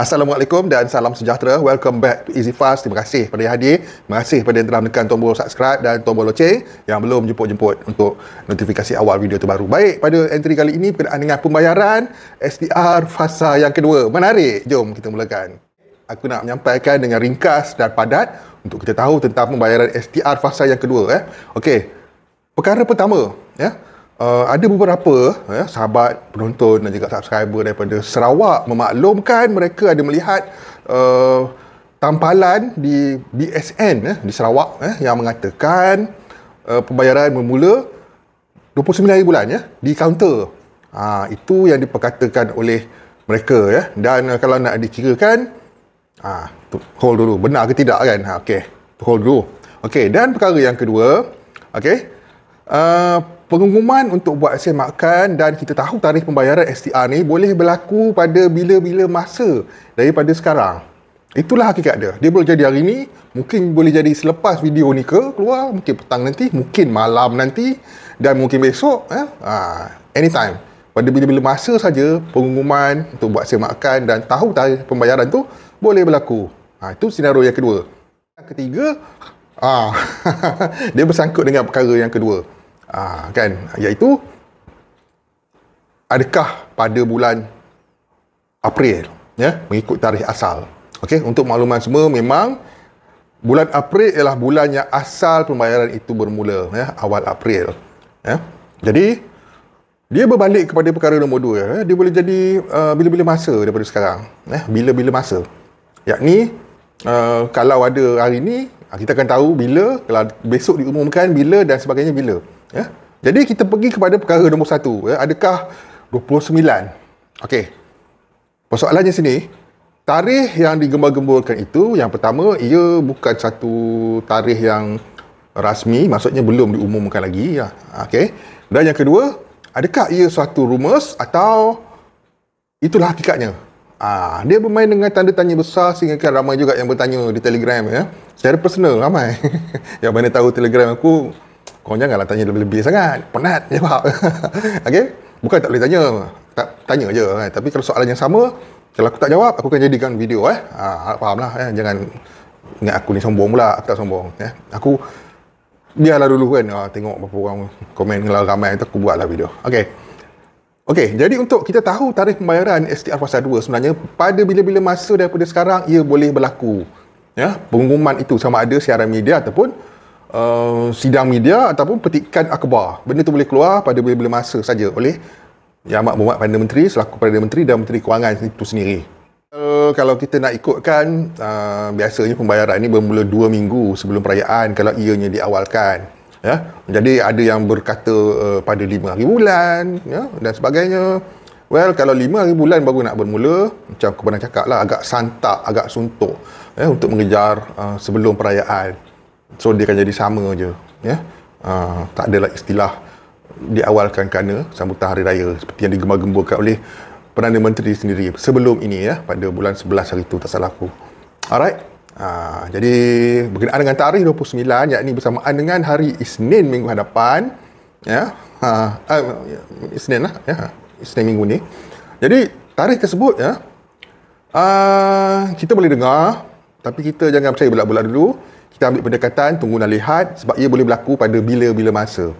Assalamualaikum dan salam sejahtera. Welcome back to Easy Fast. Terima kasih pada yang hadir. Terima kasih pada yang telah menekan tombol subscribe dan tombol loceng yang belum jemput-jemput untuk notifikasi awal video terbaru. Baik, pada entry kali ini berkenaan dengan pembayaran SDR fasa yang kedua. Menarik. Jom kita mulakan. Aku nak menyampaikan dengan ringkas dan padat untuk kita tahu tentang pembayaran SDR fasa yang kedua eh. Okey. Perkara pertama, ya. Yeah. Uh, ada beberapa ya, sahabat penonton dan juga subscriber daripada Sarawak memaklumkan mereka ada melihat uh, tampalan di BSN eh, ya, di Sarawak eh, yang mengatakan uh, pembayaran bermula 29 hari bulan ya, di kaunter. Ha, itu yang diperkatakan oleh mereka ya. Dan uh, kalau nak dikirakan, ha, hold dulu. Benar ke tidak kan? Ha, okay. Hold dulu. Okay. Dan perkara yang kedua, okay. Uh, pengumuman untuk buat hasil makan dan kita tahu tarikh pembayaran STR ni boleh berlaku pada bila-bila masa daripada sekarang. Itulah hakikat dia. Dia boleh jadi hari ni, mungkin boleh jadi selepas video ni ke keluar, mungkin petang nanti, mungkin malam nanti dan mungkin besok. Eh? Ha, anytime. Pada bila-bila masa saja pengumuman untuk buat hasil makan dan tahu tarikh pembayaran tu boleh berlaku. Ha, itu senario yang kedua. Yang ketiga, ha, dia bersangkut dengan perkara yang kedua. Ha, kan? Iaitu, adakah pada bulan April, ya, mengikut tarikh asal. Okey, untuk makluman semua memang bulan April ialah bulan yang asal pembayaran itu bermula, ya, awal April. Ya. Jadi dia berbalik kepada perkara nombor dua. Ya. Dia boleh jadi uh, bila-bila masa daripada sekarang. Ya. Bila-bila masa. Yakni, uh, kalau ada hari ini, kita akan tahu bila, kalau besok diumumkan bila dan sebagainya bila. Ya? Jadi kita pergi kepada perkara nombor satu. Ya? Adakah 29? Okey. Persoalannya sini, tarikh yang digembar-gemburkan itu, yang pertama, ia bukan satu tarikh yang rasmi, maksudnya belum diumumkan lagi. Ya? Okey. Dan yang kedua, adakah ia suatu rumus atau itulah hakikatnya? Ah, dia bermain dengan tanda tanya besar sehingga kan ramai juga yang bertanya di Telegram ya. Secara personal ramai. yang mana tahu Telegram aku kau janganlah tanya lebih-lebih sangat. Penat jawab. Okey? Bukan tak boleh tanya. Tak tanya je kan. Tapi kalau soalan yang sama, kalau aku tak jawab, aku akan jadikan video eh. Ha, fahamlah eh. Jangan ingat aku ni sombong pula. Aku tak sombong eh. Aku biarlah dulu kan. Ha, tengok berapa orang komen kalau ramai tu aku buatlah video. Okey. Okey, jadi untuk kita tahu tarif pembayaran STR Fasa 2 sebenarnya pada bila-bila masa daripada sekarang ia boleh berlaku. Ya, pengumuman itu sama ada siaran media ataupun uh, sidang media ataupun petikan akhbar. Benda tu boleh keluar pada bila-bila masa saja oleh Yang Amat Berhormat Perdana Menteri selaku Perdana Menteri dan Menteri Kewangan itu sendiri. Uh, kalau kita nak ikutkan uh, biasanya pembayaran ini bermula 2 minggu sebelum perayaan kalau ianya diawalkan ya jadi ada yang berkata uh, pada 5 hari bulan ya dan sebagainya well kalau 5 hari bulan baru nak bermula macam aku pernah cakap lah agak santak agak suntuk ya untuk mengejar uh, sebelum perayaan So dia akan jadi sama je. Ya. Uh, tak adalah istilah diawalkan kerana sambutan hari raya seperti yang digembar-gemburkan oleh Perdana Menteri sendiri sebelum ini ya pada bulan 11 hari itu tak salah aku. Alright. Uh, jadi berkenaan dengan tarikh 29 ini bersamaan dengan hari Isnin minggu hadapan ya. Uh, uh, Isnin lah ya. Isnin minggu ni. Jadi tarikh tersebut ya. Uh, kita boleh dengar tapi kita jangan percaya bulat-bulat dulu kita ambil pendekatan tunggu dan lihat sebab ia boleh berlaku pada bila-bila masa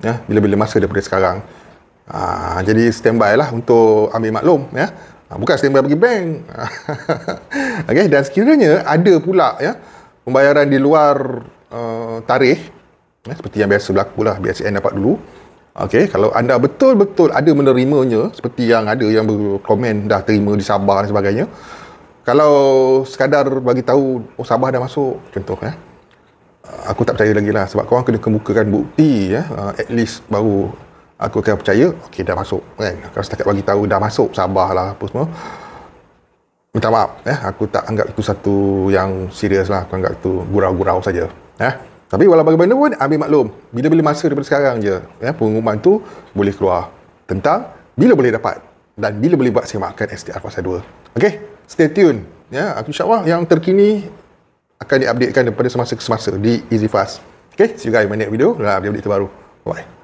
ya bila-bila masa daripada sekarang ha, jadi standby lah untuk ambil maklum ya ha, bukan standby pergi bank okey dan sekiranya ada pula ya pembayaran di luar uh, tarikh ya, seperti yang biasa berlaku lah BSN dapat dulu okey kalau anda betul-betul ada menerimanya seperti yang ada yang berkomen dah terima di Sabah dan sebagainya kalau sekadar bagi tahu oh Sabah dah masuk contoh eh aku tak percaya lagi lah sebab korang kena kemukakan bukti ya eh, at least baru aku akan percaya okey dah masuk kan kalau setakat bagi tahu dah masuk Sabah lah apa semua minta maaf ya eh? aku tak anggap itu satu yang serius lah aku anggap itu gurau-gurau saja eh? tapi walau bagaimana pun ambil maklum bila-bila masa daripada sekarang je eh? pengumuman tu boleh keluar tentang bila boleh dapat dan bila boleh buat semakan STR fasa 2 okey stay tune ya aku insyaallah yang terkini akan diupdatekan daripada semasa ke semasa di Easy Fast okey see you guys in my next video dalam update terbaru bye